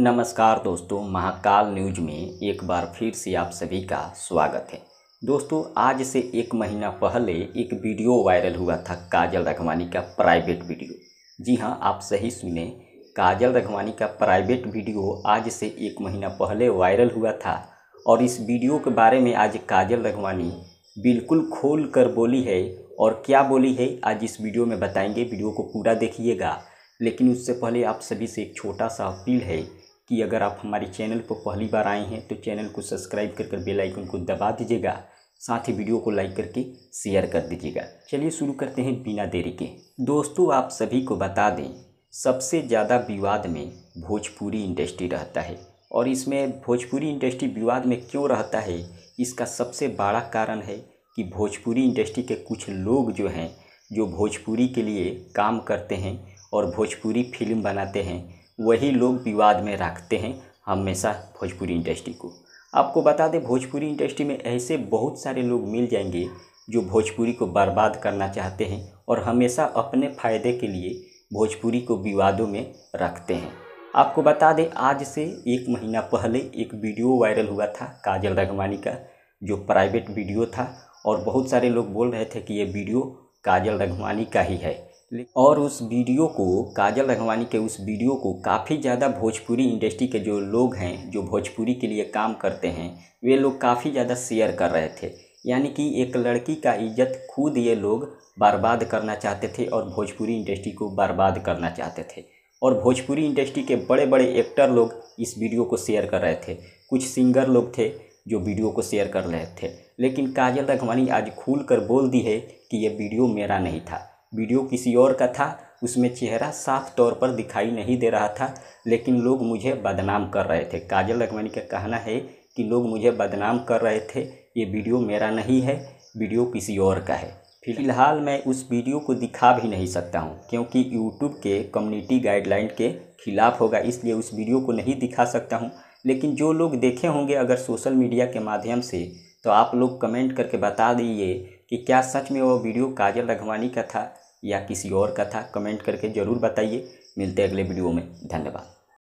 नमस्कार दोस्तों महाकाल न्यूज में एक बार फिर से आप सभी का स्वागत है दोस्तों आज से एक महीना पहले एक वीडियो वायरल हुआ था काजल रघवानी का प्राइवेट वीडियो जी हाँ आप सही सुने काजल रघवानी का प्राइवेट वीडियो आज से एक महीना पहले वायरल हुआ था और इस वीडियो के बारे में आज काजल रघवानी बिल्कुल खोल कर बोली है और क्या बोली है आज इस वीडियो में बताएंगे वीडियो को पूरा देखिएगा लेकिन उससे पहले आप सभी से एक छोटा सा अपील है कि अगर आप हमारे चैनल पर पहली बार आए हैं तो चैनल को सब्सक्राइब कर कर बेल आइकन को दबा दीजिएगा साथ ही वीडियो को लाइक करके शेयर कर दीजिएगा चलिए शुरू करते हैं बिना देरी के दोस्तों आप सभी को बता दें सबसे ज़्यादा विवाद में भोजपुरी इंडस्ट्री रहता है और इसमें भोजपुरी इंडस्ट्री विवाद में क्यों रहता है इसका सबसे बड़ा कारण है कि भोजपुरी इंडस्ट्री के कुछ लोग जो हैं जो भोजपुरी के लिए काम करते हैं और भोजपुरी फिल्म बनाते हैं वही लोग विवाद में रखते हैं हमेशा भोजपुरी इंडस्ट्री को आपको बता दें भोजपुरी इंडस्ट्री में ऐसे बहुत सारे लोग मिल जाएंगे जो भोजपुरी को बर्बाद करना चाहते हैं और हमेशा अपने फायदे के लिए भोजपुरी को विवादों में रखते हैं आपको बता दें आज से एक महीना पहले एक वीडियो वायरल हुआ था काजल रघवानी का जो प्राइवेट वीडियो था और बहुत सारे लोग बोल रहे थे कि ये वीडियो काजल रघवानी का ही है और उस वीडियो को काजल रघवानी के उस वीडियो को काफ़ी ज़्यादा भोजपुरी इंडस्ट्री के जो लोग हैं जो भोजपुरी के लिए काम करते हैं वे लोग काफ़ी ज़्यादा शेयर कर रहे थे यानी कि एक लड़की का इज्जत खुद ये लोग बर्बाद करना चाहते थे और भोजपुरी इंडस्ट्री को बर्बाद करना चाहते थे और भोजपुरी इंडस्ट्री के बड़े बड़े एक्टर लोग इस वीडियो को शेयर कर रहे थे कुछ सिंगर लोग थे जो वीडियो को शेयर कर रहे थे लेकिन काजल रघवानी आज खुल कर बोल दी है कि यह वीडियो मेरा नहीं था वीडियो किसी और का था उसमें चेहरा साफ तौर पर दिखाई नहीं दे रहा था लेकिन लोग मुझे बदनाम कर रहे थे काजल लखमानी का कहना है कि लोग मुझे बदनाम कर रहे थे ये वीडियो मेरा नहीं है वीडियो किसी और का है फिलहाल मैं उस वीडियो को दिखा भी नहीं सकता हूँ क्योंकि यूट्यूब के कम्युनिटी गाइडलाइन के खिलाफ होगा इसलिए उस वीडियो को नहीं दिखा सकता हूँ लेकिन जो लोग देखे होंगे अगर सोशल मीडिया के माध्यम से तो आप लोग कमेंट करके बता दीजिए कि क्या सच में वो वीडियो काजल रघवानी का था या किसी और का था कमेंट करके ज़रूर बताइए मिलते अगले वीडियो में धन्यवाद